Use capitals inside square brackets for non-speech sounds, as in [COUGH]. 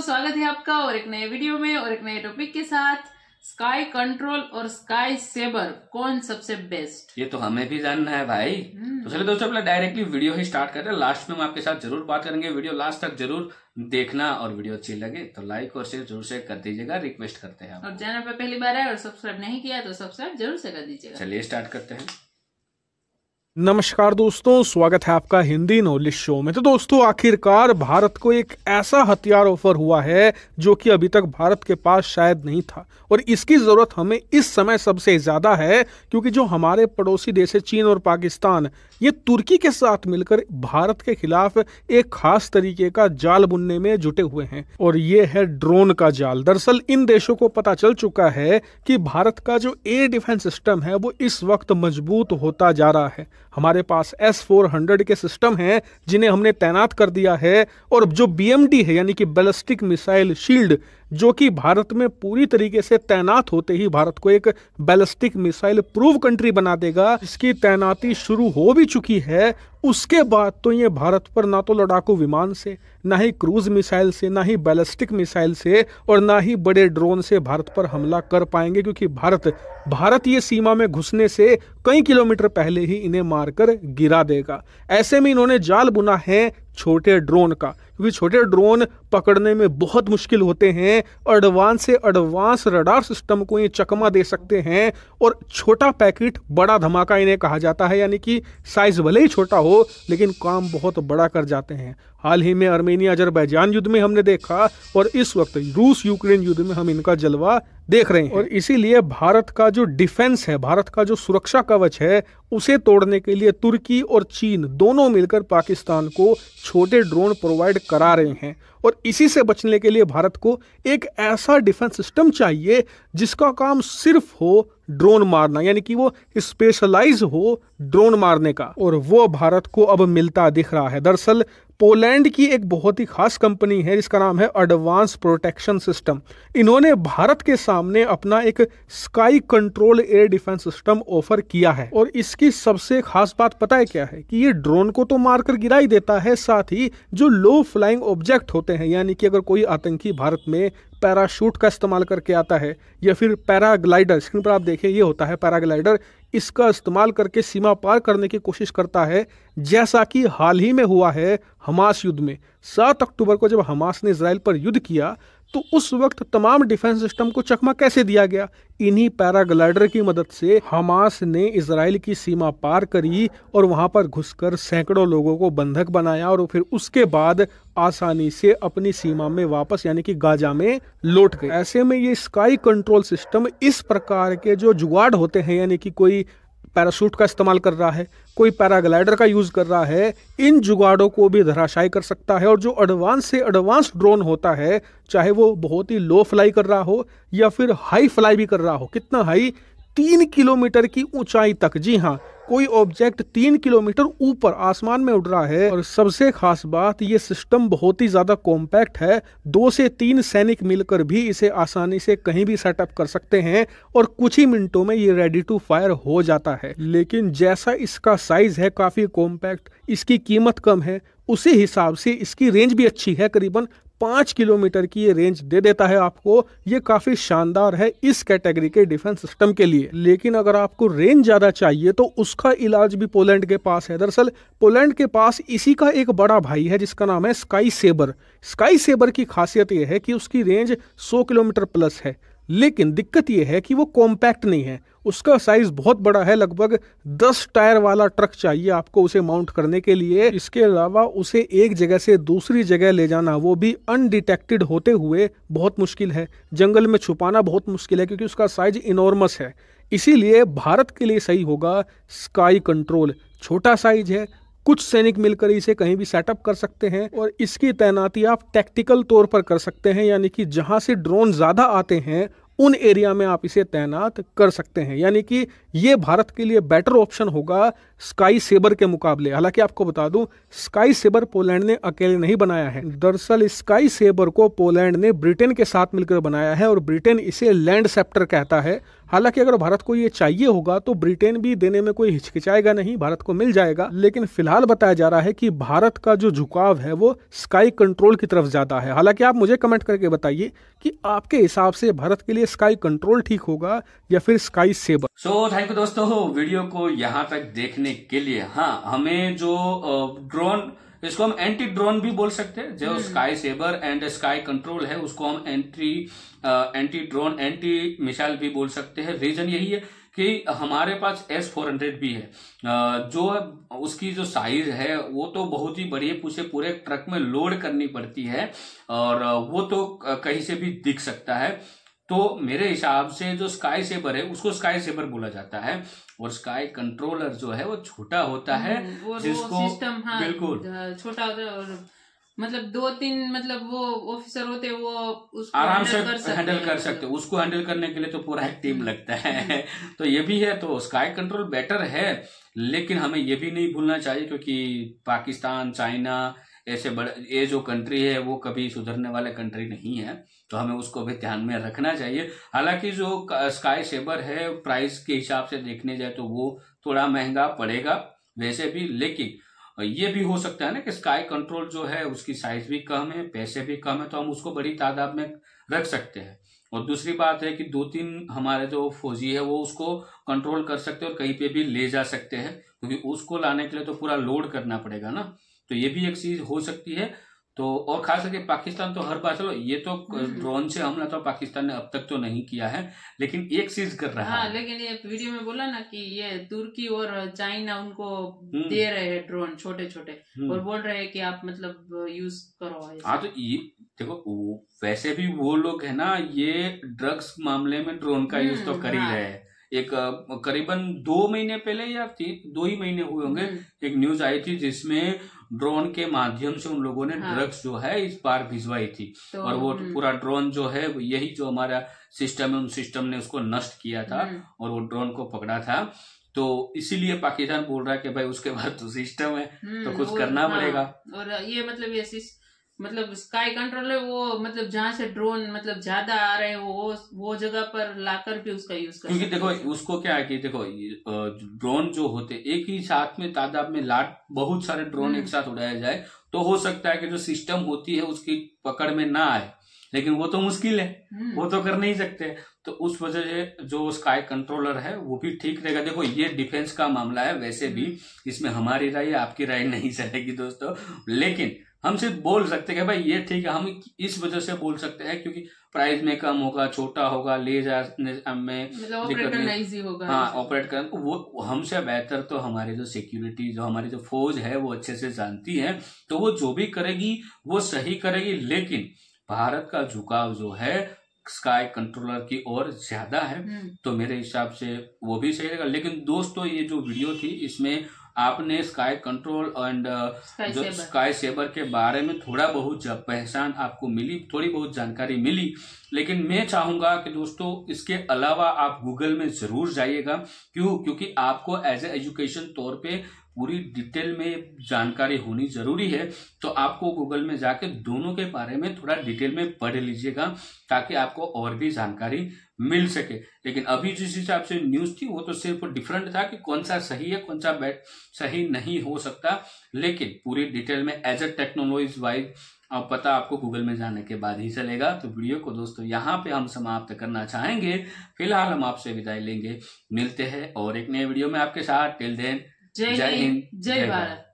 दोस्तों स्वागत है आपका और एक नए वीडियो में और एक नए टॉपिक के साथ स्काई कंट्रोल और स्काई सेबर कौन सबसे बेस्ट ये तो हमें भी जानना है भाई हम्म। तो चलिए दोस्तों अपना डायरेक्टली वीडियो ही स्टार्ट कर रहे हैं लास्ट में हम आपके साथ जरूर बात करेंगे वीडियो लास्ट तक जरूर देखना और वीडियो अच्छी लगे तो लाइक और शेयर जरूर से कर दीजिएगा रिक्वेस्ट करते हैं और चैनल पर पहली बार है और सब्सक्राइब नहीं किया तो सब्सक्राइब जरूर से कर दीजिएगा चलिए स्टार्ट करते हैं नमस्कार दोस्तों स्वागत है आपका हिंदी नॉलेज शो में तो दोस्तों आखिरकार भारत को एक ऐसा हथियार ऑफर हुआ है जो कि अभी तक भारत के पास शायद नहीं था और इसकी ज़रूरत हमें इस समय सबसे ज़्यादा है क्योंकि जो हमारे पड़ोसी देश है चीन और पाकिस्तान ये तुर्की के साथ मिलकर भारत के खिलाफ एक खास तरीके का जाल बुनने में जुटे हुए हैं और ये है ड्रोन का जाल दरअसल इन देशों को पता चल चुका है कि भारत का जो एयर डिफेंस सिस्टम है वो इस वक्त मजबूत होता जा रहा है हमारे पास एस फोर हंड्रेड के सिस्टम हैं जिन्हें हमने तैनात कर दिया है और जो बी है यानी कि बैलिस्टिक मिसाइल शील्ड जो कि भारत में पूरी तरीके से तैनात होते ही भारत को एक बैलिस्टिक मिसाइल प्रूव कंट्री बना देगा इसकी तैनाती शुरू हो भी चुकी है उसके बाद तो ये भारत पर ना तो लड़ाकू विमान से ना ही क्रूज मिसाइल से ना ही बैलिस्टिक मिसाइल से और ना ही बड़े ड्रोन से भारत पर हमला कर पाएंगे क्योंकि भारत भारतीय सीमा में घुसने से कई किलोमीटर पहले ही इन्हें मारकर गिरा देगा ऐसे में इन्होंने जाल बुना है छोटे ड्रोन का क्योंकि छोटे ड्रोन पकड़ने में बहुत मुश्किल होते हैं एडवांस से एडवांस रडार सिस्टम को ये चकमा दे सकते हैं और छोटा पैकेट बड़ा धमाका इन्हें कहा जाता है यानी कि साइज़ भले ही छोटा हो लेकिन काम बहुत बड़ा कर जाते हैं हाल ही में अर्मेनिया अजरबैजान युद्ध में हमने देखा और इस वक्त रूस यूक्रेन युद्ध में हम इनका जलवा देख रहे हैं और इसीलिए भारत का जो डिफेंस है भारत का जो सुरक्षा कवच है उसे तोड़ने के लिए तुर्की और चीन दोनों मिलकर पाकिस्तान को छोटे ड्रोन प्रोवाइड करा रहे हैं और इसी से बचने के लिए भारत को एक ऐसा डिफेंस सिस्टम चाहिए जिसका काम सिर्फ हो ड्रोन मारना यानी कि वो स्पेशलाइज हो ड्रोन मारने का और वो भारत को अब मिलता दिख रहा है दरअसल पोलैंड की एक बहुत ही खास कंपनी है जिसका नाम है एडवांस प्रोटेक्शन सिस्टम इन्होंने भारत के सामने अपना एक Sky Control air defence system offer किया है और इसकी सबसे खास बात पता है क्या है कि ये ड्रोन को तो मारकर गिरा ही देता है साथ ही जो लो फ्लाइंग ऑब्जेक्ट होते हैं यानी कि अगर कोई आतंकी भारत में पैराशूट का इस्तेमाल करके आता है या फिर पैराग्लाइडर स्क्रीन पर आप देखें ये होता है पैराग्लाइडर इसका इस्तेमाल करके सीमा पार करने की कोशिश करता है जैसा कि हाल ही में हुआ है हमास युद्ध में सात अक्टूबर को जब हमास ने इसराइल पर युद्ध किया तो उस वक्त तमाम डिफेंस सिस्टम को चकमा कैसे दिया गया इन्हीं पैराग्लाइडर की मदद से हमास ने इसराइल की सीमा पार करी और वहां पर घुसकर सैकड़ों लोगों को बंधक बनाया और फिर उसके बाद आसानी से अपनी सीमा में वापस यानी कि गाजा में लौट गए ऐसे में ये स्काई कंट्रोल सिस्टम इस प्रकार के जो जुगाड़ होते हैं यानी कि कोई पैरासूट का इस्तेमाल कर रहा है कोई पैराग्लाइडर का यूज़ कर रहा है इन जुगाड़ों को भी धराशायी कर सकता है और जो एडवांस से एडवांस ड्रोन होता है चाहे वो बहुत ही लो फ्लाई कर रहा हो या फिर हाई फ्लाई भी कर रहा हो कितना हाई तीन किलोमीटर की ऊंचाई तक जी हाँ कोई ऑब्जेक्ट तीन किलोमीटर ऊपर आसमान में उड़ रहा है और सबसे खास बात ये सिस्टम बहुत ही ज्यादा कॉम्पैक्ट है दो से तीन सैनिक मिलकर भी इसे आसानी से कहीं भी सेटअप कर सकते हैं और कुछ ही मिनटों में ये रेडी टू फायर हो जाता है लेकिन जैसा इसका साइज है काफी कॉम्पैक्ट इसकी कीमत कम है उसी हिसाब से इसकी रेंज भी अच्छी है करीबन पाँच किलोमीटर की ये रेंज दे देता है आपको ये काफ़ी शानदार है इस कैटेगरी के डिफेंस सिस्टम के लिए लेकिन अगर आपको रेंज ज़्यादा चाहिए तो उसका इलाज भी पोलैंड के पास है दरअसल पोलैंड के पास इसी का एक बड़ा भाई है जिसका नाम है स्काई सेबर स्काई सेबर की खासियत यह है कि उसकी रेंज 100 किलोमीटर प्लस है लेकिन दिक्कत यह है कि वो कॉम्पैक्ट नहीं है उसका साइज़ बहुत बड़ा है लगभग दस टायर वाला ट्रक चाहिए आपको उसे माउंट करने के लिए इसके अलावा उसे एक जगह से दूसरी जगह ले जाना वो भी अनडिटेक्टेड होते हुए बहुत मुश्किल है जंगल में छुपाना बहुत मुश्किल है क्योंकि उसका साइज इनॉर्मस है इसीलिए भारत के लिए सही होगा स्काई कंट्रोल छोटा साइज है कुछ सैनिक मिलकर इसे कहीं भी सेटअप कर सकते हैं और इसकी तैनाती आप टैक्टिकल तौर पर कर सकते हैं यानी कि जहां से ड्रोन ज़्यादा आते हैं उन एरिया में आप इसे तैनात कर सकते हैं यानी कि ये भारत के लिए बेटर ऑप्शन होगा स्काई सेबर के मुकाबले हालांकि आपको बता दूं स्काई सेबर पोलैंड ने अकेले नहीं बनाया है दरअसल स्काई सेबर को पोलैंड ने ब्रिटेन के साथ मिलकर बनाया है और ब्रिटेन इसे लैंड सेप्टर कहता है हालांकि अगर भारत को ये चाहिए होगा तो ब्रिटेन भी देने में कोई हिचकिचाएगा नहीं भारत को मिल जाएगा लेकिन फिलहाल बताया जा रहा है कि भारत का जो झुकाव है वो स्काई कंट्रोल की तरफ ज्यादा है हालांकि आप मुझे कमेंट करके बताइए कि आपके हिसाब से भारत के लिए स्काई कंट्रोल ठीक होगा या फिर Sky Sabre so thank you दोस्तों वीडियो को यहाँ तक देखने करने के लिए हाँ हमें जो ड्रोन इसको हम एंटी ड्रोन भी बोल सकते हैं जो Sky Sabre and Sky Control है उसको हम anti anti drone anti missile भी बोल सकते हैं रीजन यही है कि हमारे पास एस फोर हंड्रेड भी है जो उसकी जो साइज है वो तो बहुत ही बड़ी है उसे पूरे ट्रक में लोड करनी पड़ती है और वो तो कहीं से भी दिख सकता है तो मेरे हिसाब से जो स्काई सेबर है उसको स्काई सेबर बोला जाता है और स्काई कंट्रोलर जो है वो छोटा होता है हम्म, जिसको सिस्टम हाँ, बिल्कुल छोटा और मतलब दो तीन मतलब वो ऑफिसर होते वो उसको आराम से कर सकते हैंडल कर सकते हैं उसको हैंडल करने के लिए तो पूरा एक टीम हम्म। लगता है हम्म। [LAUGHS] तो ये भी है तो स्काई कंट्रोल बेटर है लेकिन हमें ये भी नहीं भूलना चाहिए क्योंकि पाकिस्तान चाइना ऐसे बड़े ये जो कंट्री है वो कभी सुधरने वाले कंट्री नहीं है तो हमें उसको भी ध्यान में रखना चाहिए हालांकि जो स्काई सेबर है प्राइस के हिसाब से देखने जाए तो वो थोड़ा महंगा पड़ेगा वैसे भी लेकिन ये भी हो सकता है ना कि स्काई कंट्रोल जो है उसकी साइज भी कम है पैसे भी कम है तो हम उसको बड़ी तादाद में रख सकते हैं और दूसरी बात है कि दो तीन हमारे जो फौजी है वो उसको कंट्रोल कर सकते हैं और कहीं पे भी ले जा सकते हैं क्योंकि उसको लाने के लिए तो पूरा लोड करना पड़ेगा ना तो ये भी एक चीज हो सकती है तो और खास करके पाकिस्तान तो हर बार चलो ये तो हम्म। ड्रोन से हमला तो पाकिस्तान ने अब तक तो नहीं किया है लेकिन एक चीज कर रहा हाँ, है लेकिन ये वीडियो में बोला ना कि ये तुर्की और चाइना उनको हम्म। दे रहे हैं ड्रोन छोटे छोटे हम्म। और बोल रहे हैं कि आप मतलब यूज करो हाँ तो ये देखो वैसे भी वो लोग है ना ये ड्रग्स मामले में ड्रोन का यूज तो कर ही हाँ। रहे हैं एक करीबन दो महीने पहले या दो ही महीने हुए होंगे एक न्यूज आई थी जिसमें ड्रोन के माध्यम से उन लोगों ने हाँ। ड्रग्स जो है इस पार भिजवाई थी तो, और वो हम्म। पूरा ड्रोन जो है यही जो हमारा सिस्टम है उन सिस्टम ने उसको नष्ट किया था हम्म। और वो ड्रोन को पकड़ा था तो इसीलिए पाकिस्तान बोल रहा है कि भाई उसके बाद तो सिस्टम है तो हम्म, कुछ करना हाँ। पड़ेगा और ये मतलब ये मतलब स्काई कंट्रोलर वो मतलब जहाँ से ड्रोन मतलब ज्यादा आ रहे हैं वो वो जगह पर लाकर भी उसका यूज कर क्योंकि देखो उसको क्या है कि देखो ड्रोन जो होते एक ही साथ में तादाद में लाट बहुत सारे ड्रोन एक हम्म। साथ उड़ाया जाए तो हो सकता है कि जो सिस्टम होती है उसकी पकड़ में ना आए लेकिन वो तो मुश्किल है हम्म। वो तो कर नहीं सकते तो उस वजह से जो स्काई कंट्रोलर है वो भी ठीक रहेगा देखो ये डिफेंस का मामला है वैसे भी हम्म। इसमें हमारी राय आपकी राय नहीं चलेगी दोस्तों लेकिन हम सिर्फ बोल सकते हैं भाई ये ठीक है हम इस वजह से बोल सकते हैं क्योंकि प्राइस में कम होगा छोटा होगा ले जाने में मतलब होगा हाँ ऑपरेट कर वो हमसे बेहतर तो हमारे जो सिक्योरिटी जो हमारी जो फौज है वो अच्छे से जानती है तो वो जो भी करेगी वो सही करेगी लेकिन भारत का झुकाव जो है स्काई कंट्रोलर की ओर ज्यादा है हम्म। तो मेरे हिसाब से वो भी सही रहेगा लेकिन दोस्तों ये जो वीडियो थी इसमें आपने स्काई कंट्रोल एंड जो स्काई सेबर के बारे में थोड़ा बहुत पहचान आपको मिली थोड़ी बहुत जानकारी मिली लेकिन मैं चाहूंगा कि दोस्तों इसके अलावा आप गूगल में जरूर जाइएगा क्यों क्योंकि आपको एज ए एजुकेशन तौर पे पूरी डिटेल में जानकारी होनी जरूरी है तो आपको गूगल में जाके दोनों के बारे में थोड़ा डिटेल में पढ़ लीजिएगा ताकि आपको और भी जानकारी मिल सके लेकिन अभी जिस हिसाब से न्यूज थी वो तो सिर्फ डिफरेंट था कि कौन सा सही है कौन सा बैड सही नहीं हो सकता लेकिन पूरी डिटेल में एज अ टेक्नोलॉजी वाइज अब पता आपको गूगल में जाने के बाद ही चलेगा तो वीडियो को दोस्तों यहाँ पे हम समाप्त करना चाहेंगे फिलहाल हम आपसे विदाई लेंगे मिलते हैं और एक नए वीडियो में आपके साथ टिल देन जय हिंद जय भारत